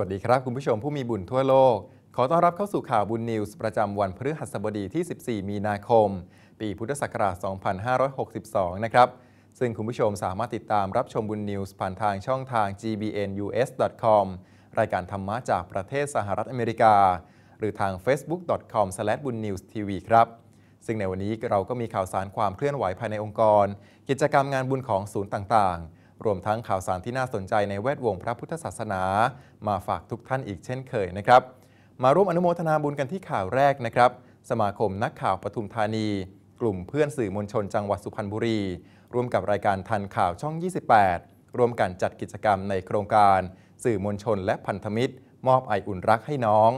วัสดีครับ คุณผู้ชมผู้มีบุญทั่วโลก ขอต้อนรับเข้าสู่ข่าวบุญนิวส์ประจำวันพฤหัสบดีที่ 14 มีนาคม ปีพุทธศักราช 2562 นะครับซึ่งคุณผู้ชมสามารถติดตามรับชมบุญนิวส์ผ่านทางช่องทาง gbnus.com รายการธรรมะจากประเทศสหรัฐอเมริกา หรือทาง facebook.com/bunnewstv ครับ ซึ่งในวันนี้เราก็มีข่าวสารความเคลื่อนไหวภายในองค์กร กิจกรรมงานบุญของศูนย์ต่าง ๆรวมทั้งข่าวสารที่น่าสนใจในแวดวงพระพุทธศาสนา มาฝากทุกท่านอีกเช่นเคยนะครับ มาร่วมอนุโมทนาบุญกันที่ข่าวแรกนะครับ สมาคมนักข่าวปทุมธานี กลุ่มเพื่อนสื่อมวลชนจังหวัดสุพรรณบุรีร่วมกับรายการทันข่าวช่อง 28ร่วมกันจัดกิจกรรมในโครงการ สื่อมวลชนและพันธมิตร มอบไออุ่นรักให้น้อง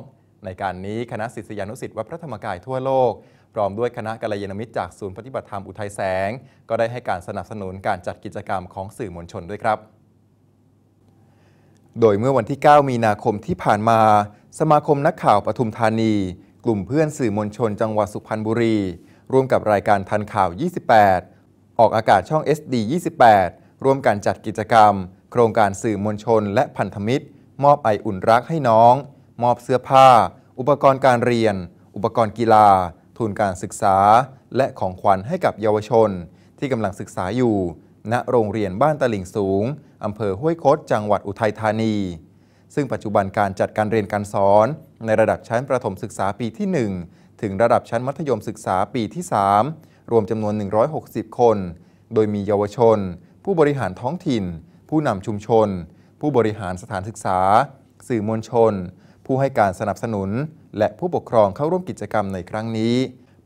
ในการนี้คณะศิษยานุศิษย์วัดพระธรรมกายทั่วโลกพร้อมด้วยคณะกัลยาณมิตรจากศูนย์ปฏิบัติธรรมอุทัยแสง ก็ได้ให้การสนับสนุนการจัดกิจกรรมของสื่อมวลชนด้วยครับ โดยเมื่อวันที่ 9 มีนาคมที่ผ่านมา สมาคมนักข่าวปทุมธานี กลุ่มเพื่อนสื่อมวลชนจังหวัดสุพรรณบุรี ร่วมกับรายการทันข่าว 28 ออกอากาศช่อง SD 28ร่วมกันจัดกิจกรรม โครงการสื่อมวลชน และพันธมิตร มอบไออุ่นรักให้น้อง มอบเสื้อผ้า อุปกรณ์การเรียน อุปกรณ์กีฬาทุนการศึกษาและของขวัญให้กับเยาวชน ที่กำลังศึกษาอยู่ ณโรงเรียนบ้านตลิ่งสูงอำเภอห้วยคดจังหวัดอุทัยธานี ซึ่งปัจจุบันการจัดการเรียนการสอน ในระดับชั้นประถมศึกษาปีที่ 1 ถึงระดับชั้นมัธยมศึกษาปีที่ 3 รวมจำนวน 160 คน โดยมีเยาวชน ผู้บริหารท้องถิ่น ผู้นำชุมชน ผู้บริหารสถานศึกษา สื่อมวลชนผู้ให้การสนับสนุน และผู้ปกครองเข้าร่วมกิจกรรมในครั้งนี้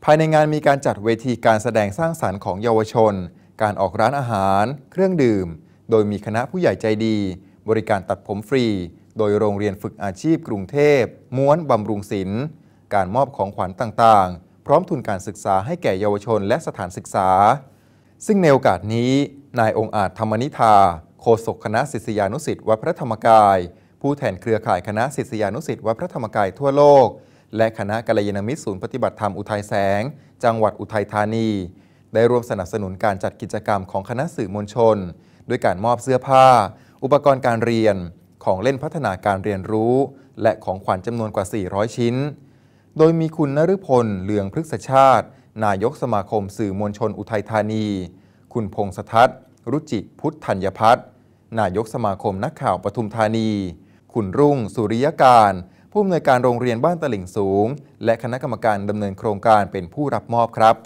ภายในงานมีการจัดเวทีการแสดงสร้างสารรค์ของเยาวชน การออกร้านอาหารเครื่องดื่ม โดยมีคณะผู้ใหญ่ใจดี บริการตัดผมฟรี โดยโรงเรียนฝึกอาชีพกรุงเทพม้วนบำรุงศิลป์การมอบของขวัญต่างๆ พร้อมทุนการศึกษาให้แก่เยาวชนและสถานศึกษา ซึ่งในโอกาสนี้นายองอาจธรรมนิธาโฆษกคณะศิษยานุสิ์วัดพระธรรมกายผู้แทนเครือข่ายคณะศิษยานุสิตวัดพระธรรมกายทั่วโลกและคณะกัลยาณมิตรศูนย์ปฏิบัติธรรมอุทัยแสง จังหวัดอุทัยธานี ได้ร่วมสนับสนุนการจัดกิจกรรมของคณะสื่อมวลชน ด้วยการมอบเสื้อผ้า อุปกรณ์การเรียนของเล่นพัฒนาการเรียนรู้ และของขวัญจำนวนกว่า 400 ชิ้น โดยมีคุณนฤพล เหลืองพฤกษชาติ นายกสมาคม สื่อมวลชน อุทัยธานี คุณพงษ์สทัศน์รุจิพุทธัญพัฒน์นายกสมาคมนักข่าวปทุมธานีขุนรุ่งสุริยการ ผู้อำนวยการโรงเรียนบ้านตลิ่งสูง และคณะกรรมการดำเนินโครงการเป็นผู้รับมอบครับ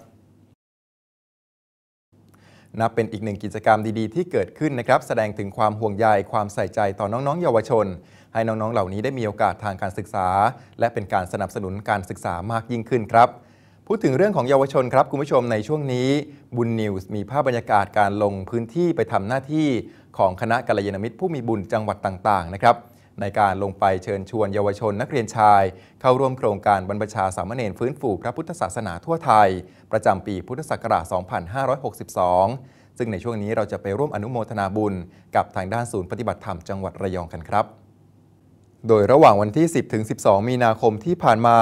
นับเป็นอีกหนึ่งกิจกรรมดีๆ ที่เกิดขึ้นนะครับ แสดงถึงความห่วงใยความใส่ใจต่อน้องๆ เยาวชน ให้น้องๆเหล่านี้ได้มีโอกาสทางการศึกษา และเป็นการสนับสนุนการศึกษามากยิ่งขึ้นครับ พูดถึงเรื่องของเยาวชนครับ คุณผู้ชมในช่วงนี้ บุญนิวส์มีภาพบรรยากาศการลงพื้นที่ไปทำหน้าที่ของคณะกัลยาณมิตรผู้มีบุญจังหวัดต่าง ๆ นะครับในการลงไปเชิญชวนเยาวชนนักเรียนชาย เข้าร่วมโครงการบรรพชาสามเณรฟื้นฟูพระพุทธศาสนาทั่วไทย ประจำปีพุทธศักราช 2562 ซึ่งในช่วงนี้เราจะไปร่วมอนุโมทนาบุญ กับทางด้านศูนย์ปฏิบัติธรรมจังหวัดระยองกันครับ โดยระหว่างวันที่ 10ถึง12 มีนาคมที่ผ่านมา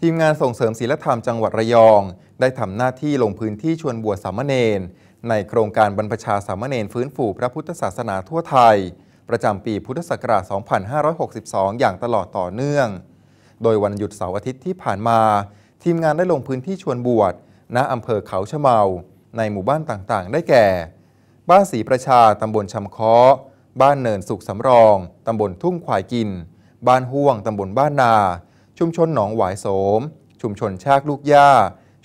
ทีมงานส่งเสริมศีลธรรมจังหวัดระยอง ได้ทำหน้าที่ลงพื้นที่ชวนบวชสามเณรในโครงการบรรพชาสามเณรฟื้นฟูพระพุทธศาสนาทั่วไทยประจำปีพุทธศักราช2562 อย่างตลอดต่อเนื่อง โดยวันหยุดเสาร์อาทิตย์ที่ผ่านมา ทีมงานได้ลงพื้นที่ชวนบวชณอำเภอเขาชะเมา ในหมู่บ้านต่างๆ ได้แก่ บ้านศรีประชา ตำบลชำเคาะบ้านเนินสุขสำรอง ตำบลทุ่งควายกิน บ้านห่วง ตำบลบ้านนา ชุมชนหนองหวายโสม ชุมชนชากลูกย่า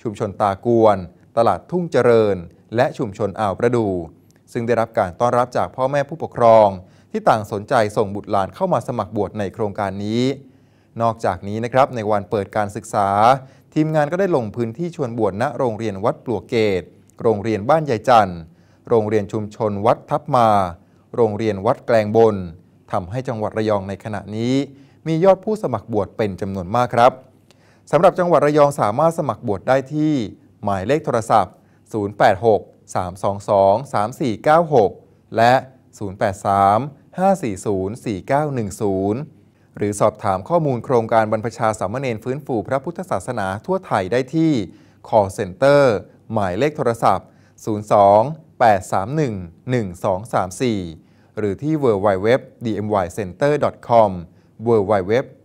ชุมชนตากวน ตลาดทุ่งเจริญ และชุมชนอ่าวประดู ซึ่งได้รับการต้อนรับจากพ่อแม่ผู้ปกครองที่ต่างสนใจส่งบุตรหลานเข้ามาสมัครบวชในโครงการนี้ นอกจากนี้นะครับในวันเปิดการศึกษา ทีมงานก็ได้ลงพื้นที่ชวนบวชณโรงเรียนวัดปลวกเกต โรงเรียนบ้านใหญ่จันทร์ โรงเรียนชุมชนวัดทับมา โรงเรียนวัดแกลงบน ทำให้จังหวัดระยองในขณะนี้ มียอดผู้สมัครบวชเป็นจำนวนมากครับสำหรับจังหวัดระยองสามารถสมัครบวชได้ที่ หมายเลขโทรศัพท์ 086 322 3496 และ 083 5404910 หรือสอบถามข้อมูลโครงการบรรพชาสามเณรฟื้นฟูพระพุทธศาสนาทั่วไทยได้ที่ call center หมายเลขโทรศัพท์ 02-831-1234 หรือที่ www.dmycenter.com www.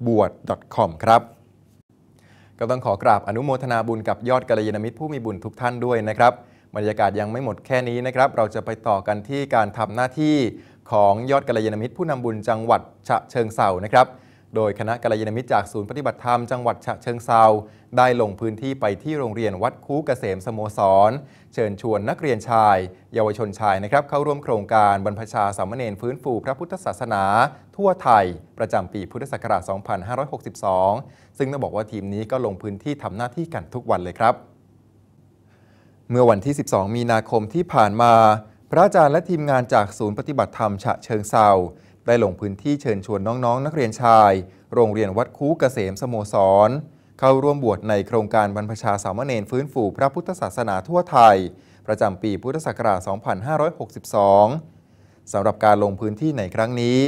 บวช .com ครับ ก็ต้องขอกราบอนุโมทนาบุญกับยอดกัลยาณมิตรผู้มีบุญทุกท่านด้วยนะครับ บรรยากาศยังไม่หมดแค่นี้นะครับ เราจะไปต่อกันที่การทำหน้าที่ของยอดกัลยาณมิตรผู้นำบุญจังหวัดฉะเชิงเซานะครับ โดยคณะกัลยาณมิตรจากศูนย์ปฏิบัติธรรมจังหวัดฉะเชิงเซาได้ลงพื้นที่ไปที่โรงเรียนวัดคูเกษม สโมสรเชิญชวนนักเรียนชาย เยาวชนชายนะครับ เข้าร่วมโครงการบรรพชาสามเณรฟื้นฟูพระพุทธศาสนาทั่วไทย ประจำปีพุทธศักราช 2562 ซึ่งต้องบอกว่าทีมนี้ก็ลงพื้นที่ทำหน้าที่กันทุกวันเลยครับ เมื่อวันที่ 12 มีนาคมที่ผ่านมาพระอาจารย์และทีมงานจากศูนย์ปฏิบัติธรรมฉะเชิงเซาได้ลงพื้นที่เชิญชวนน้องๆ นักเรียนชาย โรงเรียนวัดคูเกษมสโมสร เข้าร่วมบวชในโครงการบรรพชาสามเณรฟื้นฟูพระพุทธศาสนาทั่วไทย ประจำปีพุทธศักราช 2562 สำหรับการลงพื้นที่ในครั้งนี้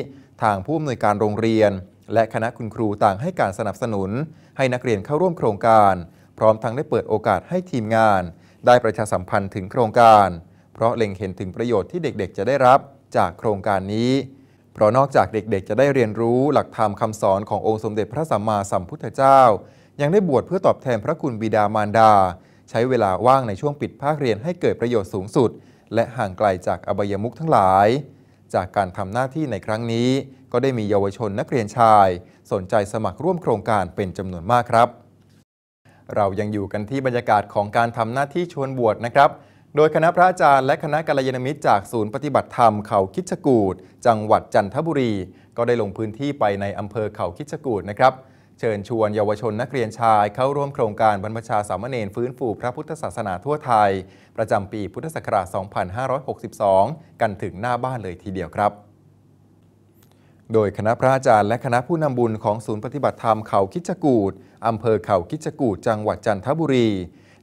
ทางผู้อำนวยการโรงเรียน และคณะคุณครูต่างให้การสนับสนุน ให้นักเรียนเข้าร่วมโครงการ พร้อมทั้งได้เปิดโอกาสให้ทีมงาน ได้ประชาสัมพันธ์ถึงโครงการเพราะเล็งเห็นถึงประโยชน์ที่เด็ก ๆจะได้รับ จากโครงการนี้ เพราะนอกจากเด็กๆ จะได้เรียนรู้หลักธรรมคำสอนขององค์สมเด็จพระสัมมาสัมพุทธเจ้า ยังได้บวชเพื่อตอบแทนพระคุณบิดามารดา ใช้เวลาว่างในช่วงปิดภาคเรียนให้เกิดประโยชน์สูงสุด และห่างไกลจากอบายมุขทั้งหลาย จากการทำหน้าที่ในครั้งนี้ ก็ได้มีเยาวชนนักเรียนชาย สนใจสมัครร่วมโครงการเป็นจำนวนมากครับ เรายังอยู่กันที่บรรยากาศของการทำหน้าที่ชวนบวชนะครับโดยคณะพระอาจารย์และคณะกัลยาณมิตรจากศูนย์ปฏิบัติธรรมเขาคิชกูดจังหวัดจันทบุรี ก็ได้ลงพื้นที่ไปในอำเภอเขาคิชกูดนะครับเชิญชวนเยาวชนนักเรียนชาย เข้าร่วมโครงการบรรพชาสามเณรฟื้นฟูพระพุทธศาสนาทั่วไทย ประจำปีพุทธศักราช 2562 กันถึงหน้าบ้านเลยทีเดียวครับ โดยคณะพระอาจารย์ และคณะผู้นำบุญของศูนย์ปฏิบัติธรรมเขาคิชกูดอำเภอเขาคิชกูดจังหวัดจันทบุรี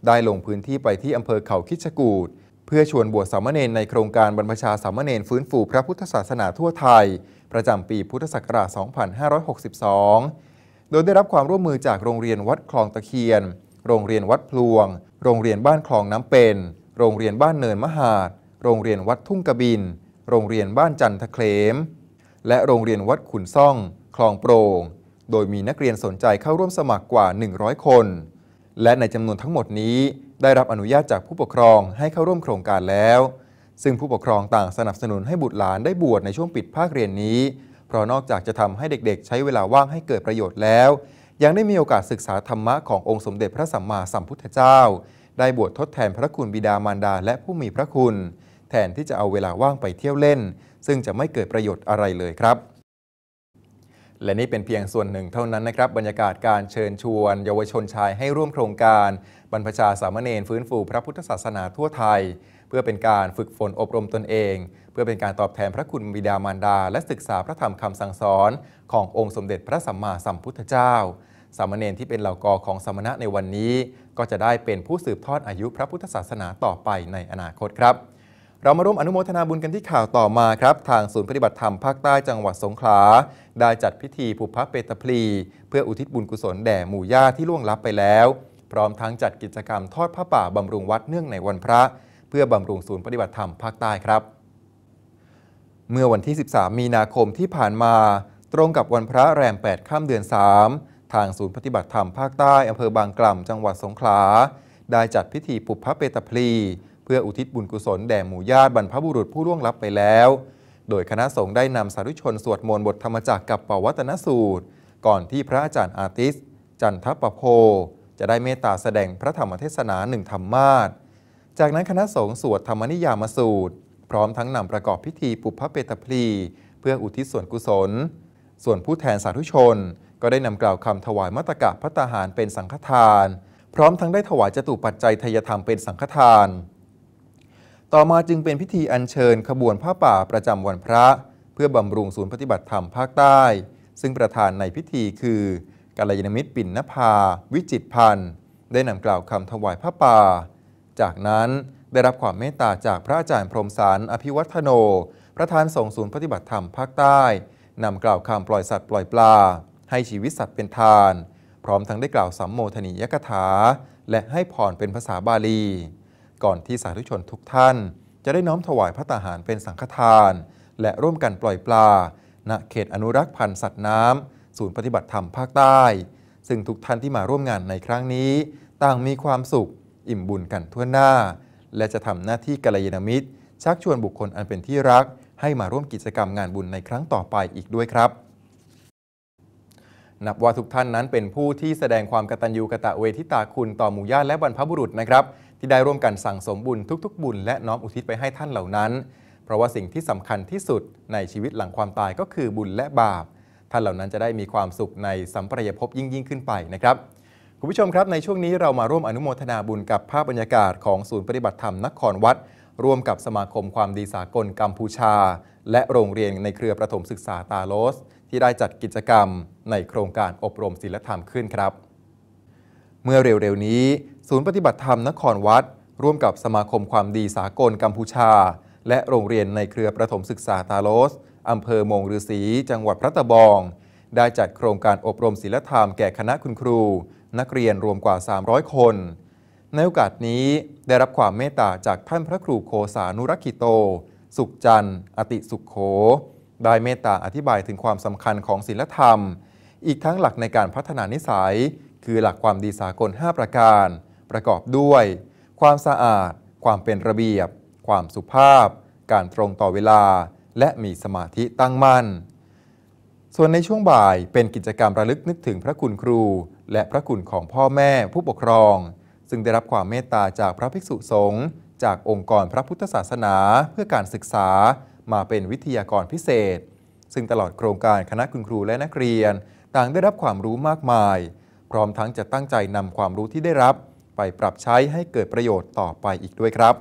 ได้ลงพื้นที่ไปที่ อำเภอเขาคิชกูดเพื่อชวนบวชสามเณรในโครงการบรรพชาสามเณรฟื้นฟู พระพุทธศาสนาทั่วไทย ประจำปีพุทธศักราช 2562 โดยได้รับความร่วมมือจากโรงเรียนวัดคลองตะเคียน โรงเรียนวัดพลวง โรงเรียนบ้านคลองน้ำเป็น โรงเรียนบ้านเนินมหาด โรงเรียนวัดทุ่งกระบิน โรงเรียนบ้านจันทะเคลม และโรงเรียนวัดขุนซ่อง คลองโปร่ง โดยมีนักเรียนสนใจเข้าร่วมสมัครกว่า 100 คนและในจำนวนทั้งหมดนี้ ได้รับอนุญาตจากผู้ปกครองให้เข้าร่วมโครงการแล้ว ซึ่งผู้ปกครองต่างสนับสนุนให้บุตรหลานได้บวชในช่วงปิดภาคเรียนนี้ เพราะนอกจากจะทำให้เด็กๆ ใช้เวลาว่างให้เกิดประโยชน์แล้ว ยังได้มีโอกาสศึกษาธรรมะขององค์สมเด็จพระสัมมาสัมพุทธเจ้า ได้บวชทดแทนพระคุณบิดามารดาและผู้มีพระคุณ แทนที่จะเอาเวลาว่างไปเที่ยวเล่น ซึ่งจะไม่เกิดประโยชน์อะไรเลยครับและนี่เป็นเพียงส่วนหนึ่งเท่านั้นนะครับ บรรยากาศการเชิญชวนเยาวชนชายให้ร่วมโครงการ บรรพชาสามเณรฟื้นฟูพระพุทธศาสนาทั่วไทย เพื่อเป็นการฝึกฝนอบรมตนเอง เพื่อเป็นการตอบแทนพระคุณบิดามารดาและศึกษาพระธรรมคำสั่งสอน ขององค์สมเด็จพระสัมมาสัมพุทธเจ้า สามเณรที่เป็นเหล่ากอของสมณะในวันนี้ ก็จะได้เป็นผู้สืบทอดอายุพระพุทธศาสนาต่อไปในอนาคตครับเรามาร่วมอนุโมทนาบุญกันที่ข่าวต่อมาครับ ทางศูนย์ปฏิบัติธรรม ภาคใต้จังหวัดสงขลา ได้จัดพิธีผูกพัะเปตพลีเพื่ออุทิศบุญกุศลแด่หมู่ญาติที่ล่วงลับไปแล้ว พร้อมทั้งจัดกิจกรรมทอดผ้าป่าบำรุงวัดเนื่องในวันพระเพื่อบำรุงศูนย์ปฏิบัติธรรม ภาคใต้ครับ เมื่อวันที่ 13 มีนาคมที่ผ่านมาตรงกับวันพระแรม 8 ค่ำเดือน 3 ทางศูนย์ปฏิบัติธรรมภาคใต้อำเภอบางกล่ำจังหวัดสงขลาได้จัดพิธีปุพพะเปตพลีเพื่ออุทิศบุญกุศลแด่หมู่ญาติบรรพบุรุษผู้ล่วงลับไปแล้ว โดยคณะสงฆ์ได้นำสาธุชนสวดมนต์บทธรรมจักกับปวัตนสูตร ก่อนที่พระอาจารย์อาติส จันทประโพจะได้เมตตาแสดงพระธรรมเทศนาหนึ่งธรรมาสจากนั้นคณะสงฆ์สวดธรรมนิยามสูตร พร้อมทั้งนำประกอบพิธีปุพพเปตพลี เพื่ออุทิศส่วนกุศล ส่วนผู้แทนสาธุชน ก็ได้นำกล่าวคำถวายมัตกะพระตาหารเป็นสังฆทาน พร้อมทั้งได้ถวายจตุปัจจัยทยธรรมเป็นสังฆทานต่อมาจึงเป็นพิธีอัญเชิญขบวนผ้าป่าประจำวันพระเพื่อบำรุงศูนย์ปฏิบัติธรรมภาคใต้ ซึ่งประธานในพิธีคือกัลยาณมิตรปิ่นนภา วิจิตพันธ์ได้นำกล่าวคำถวายผ้าป่า จากนั้นได้รับความเมตตาจากพระอาจารย์พรมสารอภิวัฒโน ประธานส่งศูนย์ปฏิบัติธรรมภาคใต้นำกล่าวคำปล่อยสัตว์ปล่อยปลา ให้ชีวิตสัตว์เป็นทาน พร้อมทั้งได้กล่าวสัมโมทนียกถา และให้พรเป็นภาษาบาลีก่อนที่สาธุชนทุกท่าน จะได้น้อมถวายพระตาหารเป็นสังฆทาน และร่วมกันปล่อยปลา ณ เขตอนุรักษ์พันธุ์สัตว์น้ำศูนย์ปฏิบัติธรรมภาคใต้ ซึ่งทุกท่านที่มาร่วมงานในครั้งนี้ ต่างมีความสุข อิ่มบุญกันทั่วหน้า และจะทำหน้าที่กัลยาณมิตร ชักชวนบุคคลอันเป็นที่รัก ให้มาร่วมกิจกรรมงานบุญในครั้งต่อไปอีกด้วยครับ นับว่าทุกท่านนั้นเป็นผู้ที่แสดงความกตัญญูกะตะเวทิตาคุณต่อหมู่ญาติและบรรพบุรุษนะครับที่ได้ร่วมกันสั่งสมบุญทุกๆบุญและน้อมอุทิศไปให้ท่านเหล่านั้น เพราะว่าสิ่งที่สำคัญที่สุดในชีวิตหลังความตายก็คือบุญและบาป ท่านเหล่านั้นจะได้มีความสุขในสัมปรายภพยิ่งยิ่งขึ้นไปนะครับ คุณผู้ชมครับในช่วงนี้เรามาร่วมอนุโมทนาบุญกับภาพบรรยากาศของศูนย์ปฏิบัติธรรมนครวัด ร่วมกับสมาคมความดีสากลกัมพูชา และโรงเรียนในเครือประถมศึกษาตาโลสที่ได้จัดกิจกรรม ในโครงการอบรมศิลธรรมขึ้นครับ เมื่อเร็วๆนี้ศูนย์ปฏิบัติธรรมนครวัด ร่วมกับสมาคมความดีสากลกัมพูชา และโรงเรียนในเครือประถมศึกษาตาโลสอำเภอมงฤษีจังหวัดพระตะบอง ได้จัดโครงการอบรมศิลธรรมแก่คณะคุณครู นักเรียนรวมกว่า 300 คน ในโอกาสนี้ได้รับความเมตตาจากท่านพระครูโคสานุรัิโต สุขจันทร์อติสุขโข ได้เมตตาอธิบายถึงความสำคัญของศิลธรรม อีกทั้งหลักในการพัฒนานิสัย คือหลักความดีสากล5ประการประกอบด้วย ความสะอาด ความเป็นระเบียบ ความสุภาพ การตรงต่อเวลา และมีสมาธิตั้งมั่น ส่วนในช่วงบ่ายเป็นกิจกรรมระลึกนึกถึงพระคุณครู และพระคุณของพ่อแม่ผู้ปกครอง ซึ่งได้รับความเมตตาจากพระภิกษุสงฆ์จากองค์กรพระพุทธศาสนาเพื่อการศึกษา มาเป็นวิทยากรพิเศษ ซึ่งตลอดโครงการคณะคุณครูและนักเรียน ต่างได้รับความรู้มากมาย พร้อมทั้งจะตั้งใจนำความรู้ที่ได้รับไปปรับใช้ให้เกิดประโยชน์ต่อไปอีกด้วยครับ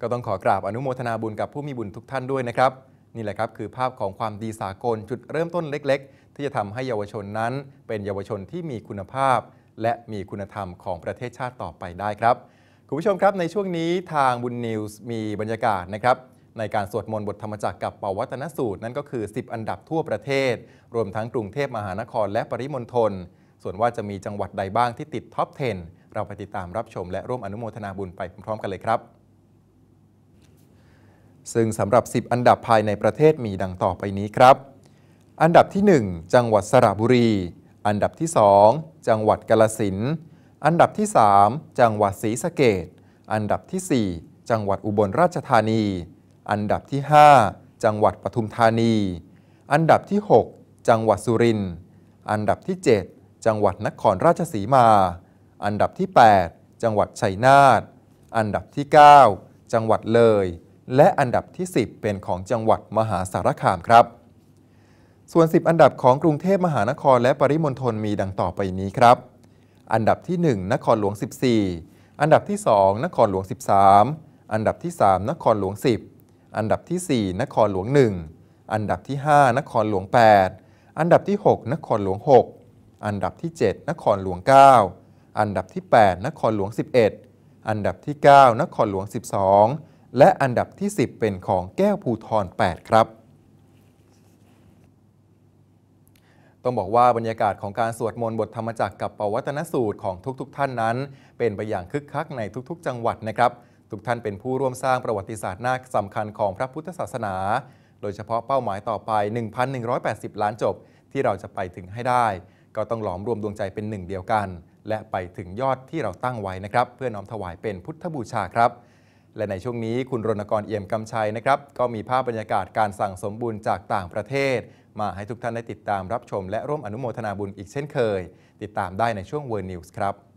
ก็ต้องขอกราบอนุโมทนาบุญกับผู้มีบุญทุกท่านด้วยนะครับ นี่แหละครับคือภาพของความดีสากลจุดเริ่มต้นเล็กๆ ที่จะทำให้เยาวชนนั้น เป็นเยาวชนที่มีคุณภาพ และมีคุณธรรมของประเทศชาติต่อไปได้ครับ คุณผู้ชมครับในช่วงนี้ทางบุญนิวส์มีบรรยากาศนะครับในการสวดมนต์บทธรรมจักรกับเปาวัตนสูตร นั่นก็คือ 10 อันดับทั่วประเทศ รวมทั้งกรุงเทพมหานคร และปริมณฑลส่วนว่าจะมีจังหวัดใดบ้างที่ติดท็อป10 เราไปติดตามรับชมและร่วมอนุโมทนาบุญไปพร้อมๆกันเลยครับ ซึ่งสำหรับ 10 อันดับภายในประเทศมีดังต่อไปนี้ครับ อันดับที่1จังหวัดสระบุรี อันดับที่2จังหวัดกาลสินอันดับที่ 3 จังหวัดศรีสะเกดอันดับที่ 4 จังหวัดอุบลราชธานีอันดับที่5จังหวัดปทุมธานี อันดับที่ 6 จังหวัดสุรินทร์ อันดับที่ 7 จังหวัดนครราชสีมา อันดับที่ 8 จังหวัดชัยนาทอันดับที่ 9 จังหวัดเลย และอันดับที่ 10 เป็นของจังหวัดมหาสารคามครับ ส่วน 10 อันดับของกรุงเทพมหานครและปริมณฑลมีดังต่อไปนี้ครับ อันดับที่ 1 นครหลวง 14 อันดับที่2นครหลวง 13 อันดับที่3นครหลวง10อันดับที่ 4 นครหลวง1อันดับที่ 5 นครหลวง 8 อันดับที่ 6 นครหลวง 6 อันดับที่ 7 นครหลวง 9 อันดับที่ 8 นครหลวง 11 อันดับที่ 9 นครหลวง 12 และอันดับที่ 10 เป็นของแก้วภูทร8 ครับ ต้องบอกว่าบรรยากาศของการสวดมนต์บทธรรมจักรกับปวัตนสูตรของทุกๆทท่านนั้น เป็นไปอย่างคึกคักในทุกๆ จังหวัดนะครับทุกท่านเป็นผู้ร่วมสร้างประวัติศาสตร์หน้าสำคัญของพระพุทธศาสนา โดยเฉพาะเป้าหมายต่อไป 1,180 ล้านจบที่เราจะไปถึงให้ได้ ก็ต้องหลอมรวมดวงใจเป็นหนึ่งเดียวกัน และไปถึงยอดที่เราตั้งไว้นะครับ เพื่อน้อมถวายเป็นพุทธบูชาครับ และในช่วงนี้คุณรณกร เอี่ยมกำชัยนะครับ ก็มีภาพบรรยากาศการสั่งสมบุญจากต่างประเทศ มาให้ทุกท่านได้ติดตามรับชมและร่วมอนุโมทนาบุญอีกเช่นเคย ติดตามได้ในช่วงเวิร์นิวส์ครับ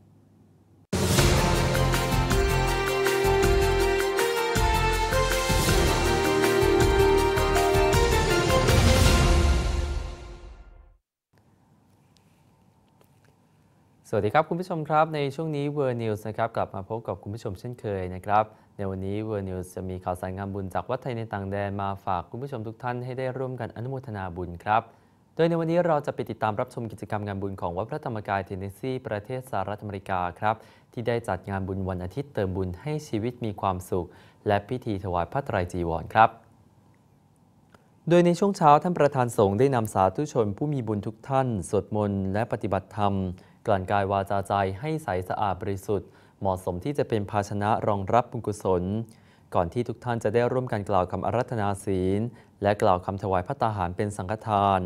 สวัสดีครับคุณผู้ชมครับในช่วงนี้ World News นะครับกลับมาพบกับคุณผู้ชมเช่นเคยนะครับในวันนี้ World News จะมีข่าวสารงานบุญจากวัดไทยในต่างแดนมาฝากคุณผู้ชมทุกท่านให้ได้ร่วมกันอนุโมทนาบุญครับ โดยในวันนี้เราจะไปติดตามรับชมกิจกรรมงานบุญของวัดพระธรรมกายเทนเนสซีประเทศสหรัฐอเมริกาครับที่ได้จัดงานบุญวันอาทิตย์เติมบุญให้ชีวิตมีความสุขและพิธีถวายพระไตรจีวรครับโดยในช่วงเช้าท่านประธานสงฆ์ได้นำสาธุชน ผู้มีบุญทุกท่านสวดมนต์และปฏิบัติธรรมกลั่นกายวาจาใจให้ใสสะอาดบริสุทธิ์ เหมาะสมที่จะเป็นภาชนะรองรับบุญกุศล ก่อนที่ทุกท่านจะได้ร่วมกันกล่าวคำอารัธนาศีลและกล่าวคำถวายพระตาหารเป็นสังฆทาน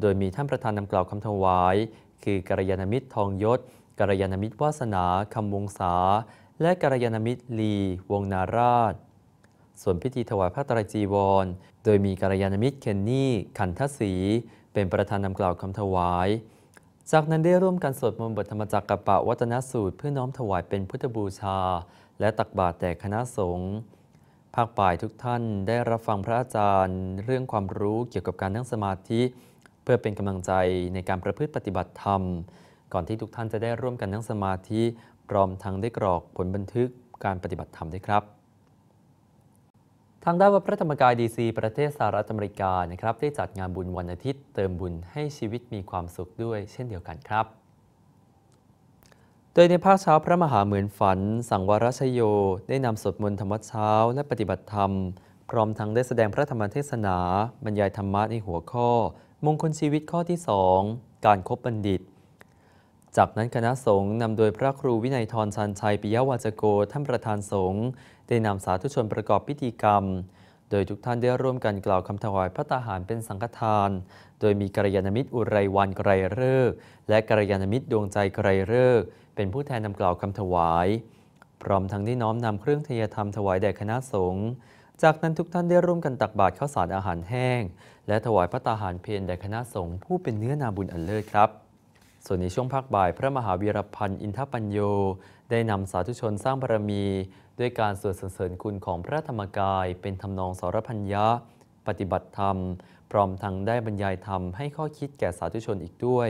โดยมีท่านประธานนำกล่าวคำถวาย คือกัลยาณมิตรทองยศกัลยาณมิตรวาสนาคำวงศาและกัลยาณมิตรลี วงนาราช ส่วนพิธีถวายพระตรจีวร โดยมีกัลยาณมิตรเคนนี่ขันทศีเป็นประธานนำกล่าวคำถวายจากนั้นได้ร่วมกันสวดมนต์บทธรรมจักรกะปะวัตนสูตร เพื่อน้อมถวายเป็นพุทธบูชา และตักบาตรแต่คณะสงฆ์ภาคป่ายทุกท่านได้รับฟังพระอาจารย์ เรื่องความรู้เกี่ยวกับการนั่งสมาธิ เพื่อเป็นกำลังใจในการประพฤติปฏิบัติธรรม ก่อนที่ทุกท่านจะได้ร่วมกันนั่งสมาธิพร้อมทั้งได้กรอกผลบันทึกการปฏิบัติธรรมด้วยครับทางด้านวัดพระธรรมกายดีซีประเทศสหรัฐอเมริกานะครับได้จัดงานบุญวันอาทิตย์เติมบุญให้ชีวิตมีความสุขด้วย เช่นเดียวกันครับ โดยในภาคเช้าพระมหาเหมือนฝัน สังวรชโย ได้นำสวดมนต์ธรรมวัเช้า และปฏิบัติธรรม พร้อมทั้งได้แสดงพระธรรมเทศนา บรรยายธรรมะในหัวข้อมงคลชีวิตข้อที่ 2 การครบบัณฑิตจากนั้นคณะสงฆ์นำโดยพระครูวินัยทรชันชัยปิยวาจโกท่านประธานสงฆ์ได้นำสาธุชนประกอบพิธีกรรม โดยทุกท่านได้ร่วมกันกล่าวคำถวายพระตาหารเป็นสังฆทาน โดยมีกัลยาณมิตรอุไรวันไกรเลิกและกัลยาณมิตรดวงใจไกรเลิกเป็นผู้แทนนำกล่าวคำถวาย พร้อมทั้งได้น้อมนำเครื่องเทยธรรมถวายแด่คณะสงฆ์ จากนั้นทุกท่านได้ร่วมกันตักบาตรข้าวสารอาหารแห้ง และถวายพระตาหารเพนแด่คณะสงฆ์ผู้เป็นเนื้อนาบุญอันเลิศครับส่วนในช่วงภาคบ่าย พระมหาวีรพันธ์ อินทปัญโยได้นำสาธุชนสร้างบารมี ด้วยการสวดสรรเสริญคุณของพระธรรมกาย เป็นทำนองสรพัญญะปฏิบัติธรรม พร้อมทั้งได้บรรยายธรรมให้ข้อคิดแก่สาธุชนอีกด้วย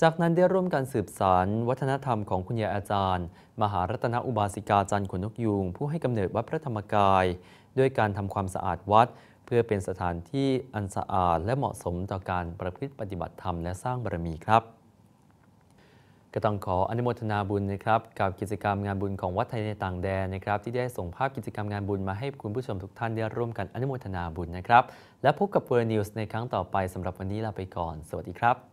จากนั้นได้ร่วมกันสืบสารวัฒนธรรมของคุณยายอาจารย์ มหารัตนอุบาสิกาจันทร์ขนนกยุงผู้ให้กำเนิดวัดพระธรรมกาย ด้วยการทำความสะอาดวัด เพื่อเป็นสถานที่อันสะอาดและเหมาะสมต่อการประพฤติปฏิบัติธรรมและสร้างบารมีครับก็ต้องขออนุโมทนาบุญนะครับ กับกิจกรรมงานบุญของวัดไทยในต่างแดนนะครับ ที่ได้ส่งภาพกิจกรรมงานบุญมาให้คุณผู้ชมทุกท่านได้ร่วมกันอนุโมทนาบุญนะครับ และพบกับเวอร์นิวส์ในครั้งต่อไปสำหรับวันนี้ลาไปก่อน สวัสดีครับ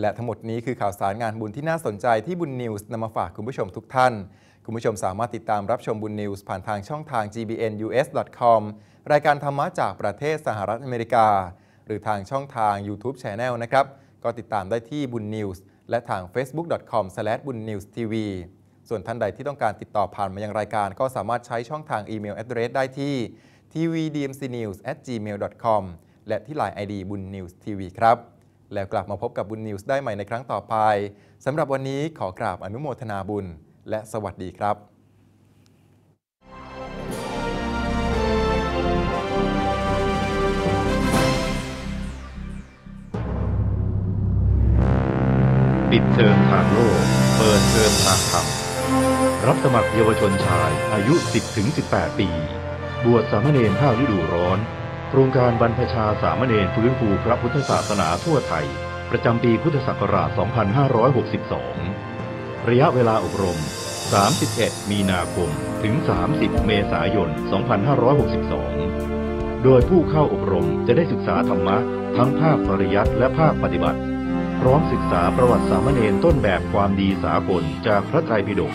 และทั้งหมดนี้คือข่าวสารงานบุญที่น่าสนใจที่บุญนิวส์นำมาฝากคุณผู้ชมทุกท่าน คุณผู้ชมสามารถติดตามรับชมบุญนิวส์ผ่านทางช่องทาง gbnus.com รายการธรรมะจากประเทศสหรัฐอเมริกา หรือทางช่องทาง YouTube Channel นะครับ ก็ติดตามได้ที่บุญนิวส์และทาง facebook.com b u n n e w s t v ส่วนท่านใดที่ต้องการติดต่อผ่านมายังรายการก็สามารถใช้ช่องทางอีเมล address ได้ที่ tvdmcnews@gmail.com และที่ไลน์ ID บุญนิวส์ทีวีครับแล้วกลับมาพบกับบุญนิวส์ได้ใหม่ในครั้งต่อไปสำหรับวันนี้ขอกราบอนุโมทนาบุญ และสวัสดีครับ ปิดเทอมผ่านโลกเปิดเทอมผ่านธรรมรับสมัครเยาวชนชาย อายุ 10-18 ปี บวชสามเณรห้าฤดูร้อนโครงการบรรพชาสามเณรฟื้นฟูพระพุทธศาสนาทั่วไทย ประจำปีพุทธศักราช 2562 ระยะเวลาอบรม 31 มีนาคม ถึง 30 เมษายน 2562 โดยผู้เข้าอบรมจะได้ศึกษาธรรมะทั้งภาคปริยัติและภาคปฏิบัติ พร้อมศึกษาประวัติสามเณรต้นแบบความดีสากลจากพระไตรปิฎก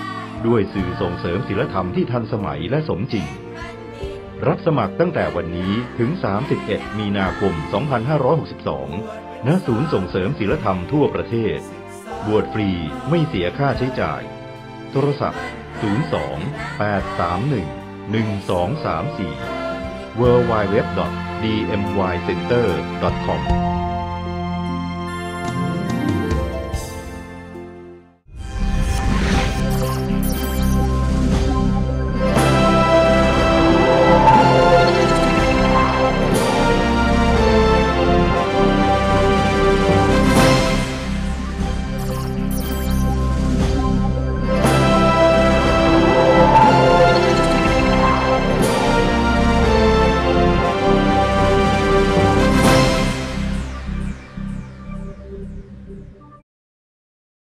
ด้วยสื่อส่งเสริมศิลธรรมที่ทันสมัยและสมจริงรับสมัครตั้งแต่วันนี้ถึง 31 มีนาคม 2562 ณ ศูนย์ส่งเสริมศิลธรรมทั่วประเทศบวชฟรี ไม่เสียค่าใช้จ่าย โทรศัพท์ 02 831 1234 www.dmycenter.com